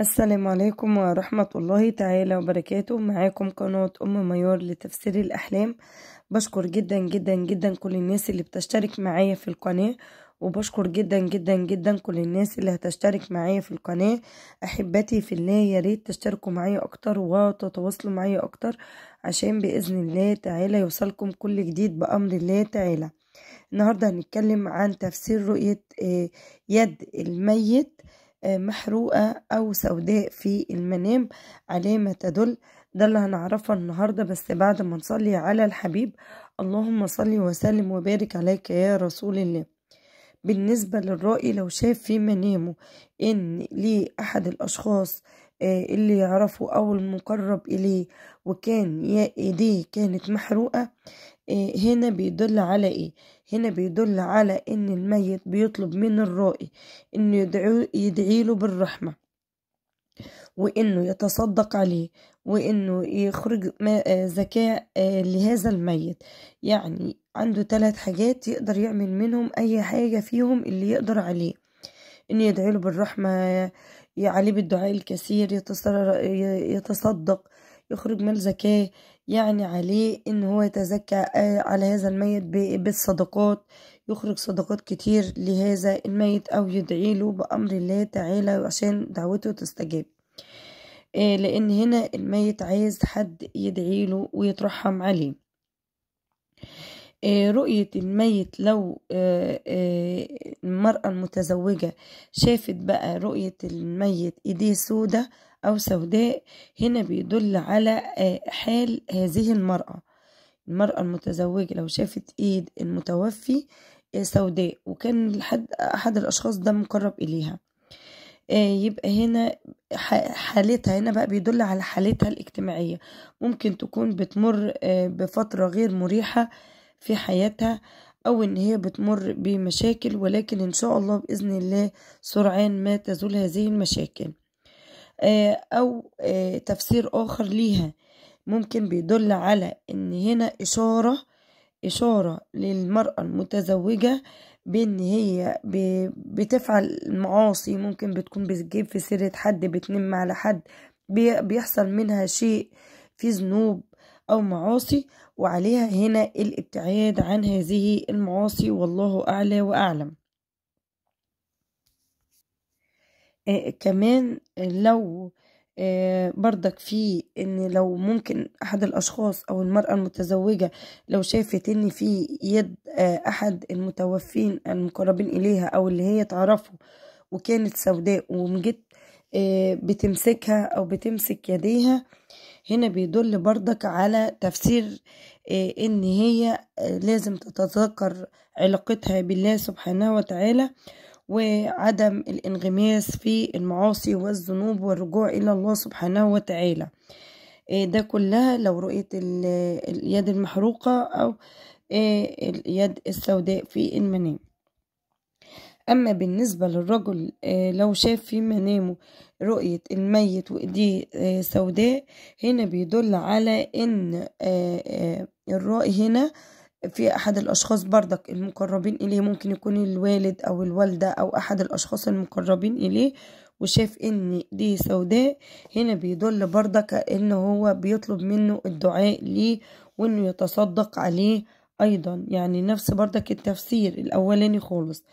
السلام عليكم ورحمة الله تعالى وبركاته معاكم قناة أم ميار لتفسير الأحلام بشكر جدا جدا جدا كل الناس اللي بتشترك معايا في القناة وبشكر جدا جدا جدا كل الناس اللي هتشترك معايا في القناة أحبتي في الله ياريت تشتركوا معايا أكتر وتتواصلوا معايا أكتر عشان بإذن الله تعالى يوصلكم كل جديد بأمر الله تعالى النهاردة هنتكلم عن تفسير رؤية آه، يد الميت محروقة أو سوداء في المنام علامة تدل ده اللي هنعرفه النهاردة بس بعد ما نصلي على الحبيب اللهم صلي وسلم وبارك عليك يا رسول الله بالنسبة للرائي لو شاف في منامه إن ليه أحد الأشخاص آه، اللي يعرفه أو المقرب إليه وكان يا إيديه كانت محروقة إيه، هنا بيدل على ايه هنا بيدل على ان الميت بيطلب من الرائي انه يدعي يدعيله بالرحمة وانه يتصدق عليه وانه يخرج آه، زكاة آه، لهذا الميت يعني عنده ثلاث حاجات يقدر يعمل منهم اي حاجة فيهم اللي يقدر عليه انه يدعيله بالرحمة يعلي بالدعاء الكثير يتصدق يخرج مال زكاه يعني عليه ان هو يتزكى آه، على هذا الميت بالصدقات يخرج صدقات كتير لهذا الميت او يدعي له بامر الله تعالى عشان دعوته تستجاب آه، لان هنا الميت عايز حد يدعي له ويترحم عليه آه، رؤية الميت لو المرأة المتزوجة شافت بقى رؤية الميت ايديه سودة أو سوداء هنا بيدل على آه، حال هذه المرأة المرأة المتزوجة لو شافت إيد المتوفي آه، سوداء وكان لحد أحد الأشخاص ده مقرب إليها آه، يبقى هنا حالتها هنا بقى بيدل على حالتها الاجتماعية ممكن تكون بتمر بفترة غير مريحة في حياتها أو إن هي بتمر بمشاكل ولكن إن شاء الله بإذن الله سرعان ما تزول هذه المشاكل آه، أو آه، تفسير آخر ليها ممكن بيدل على إن هنا إشارة إشارة للمرأة المتزوجة بإن هي بتفعل معاصي ممكن بتكون بتجيب في سيرة حد بتنم على حد بيحصل منها شيء في ذنوب أو معاصي وعليها هنا الابتعاد عن هذه المعاصي والله أعلى وأعلم آه، كمان لو آه، برضك في ان لو ممكن احد الاشخاص او المرأة المتزوجة لو شافت ان في يد آه، احد المتوفين المقربين اليها او اللي هي تعرفه وكانت سوداء ومجد بتمسكها او بتمسك يديها هنا بيدل برضك على تفسير ان هي لازم تتذكر علاقتها بالله سبحانه وتعالى وعدم الانغماس في المعاصي والذنوب والرجوع إلى الله سبحانه وتعالى آه، ده كلها لو رؤية اليد المحروقة أو آه، اليد السوداء في المنام أما بالنسبة للرجل آه، لو شاف في منامه رؤية الميت وإيديه سوداء هنا بيدل على إن الرأي هنا في أحد الأشخاص بردك المقربين إليه ممكن يكون الوالد أو الوالدة أو أحد الأشخاص المقربين إليه وشاف إن دي سوداء هنا بيدل بردك إن هو بيطلب منه الدعاء ليه وإنه يتصدق عليه أيضا يعني نفس بردك التفسير الأولاني خالص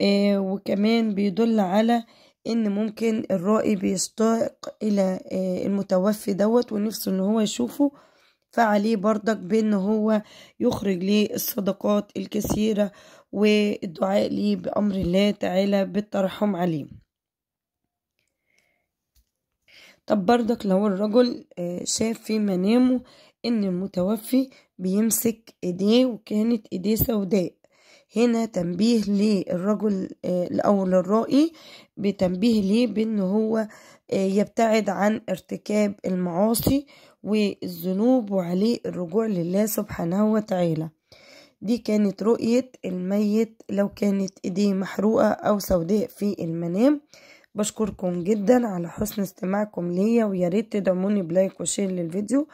آه وكمان بيدل على ان ممكن الرائي بيشتاق الى آه المتوفي دوت ونفسه ان هو يشوفه فعليه برضك بأن هو يخرج لي الصدقات الكثيرة والدعاء ليه بأمر الله تعالى بالترحم عليه طب برضك لو الرجل آه، شاف في منامه ان المتوفي بيمسك ايديه وكانت ايديه سوداء هنا تنبيه للرجل آه، او للرائي بتنبيه ليه بان هو آه، يبتعد عن ارتكاب المعاصي والذنوب وعليه الرجوع لله سبحانه وتعالى دي كانت رؤية الميت لو كانت ايديه محروقة او سوداء في المنام بشكركم جدا على حسن استماعكم ليا وياريت تدعموني بلايك وشير للفيديو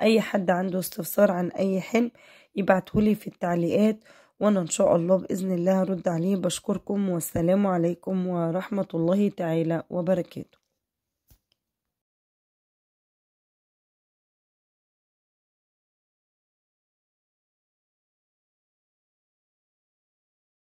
اي حد عنده استفسار عن اي حلم يبعتهولي في التعليقات وانا ان شاء الله باذن الله هرد عليه بشكركم والسلام عليكم ورحمه الله تعالى وبركاته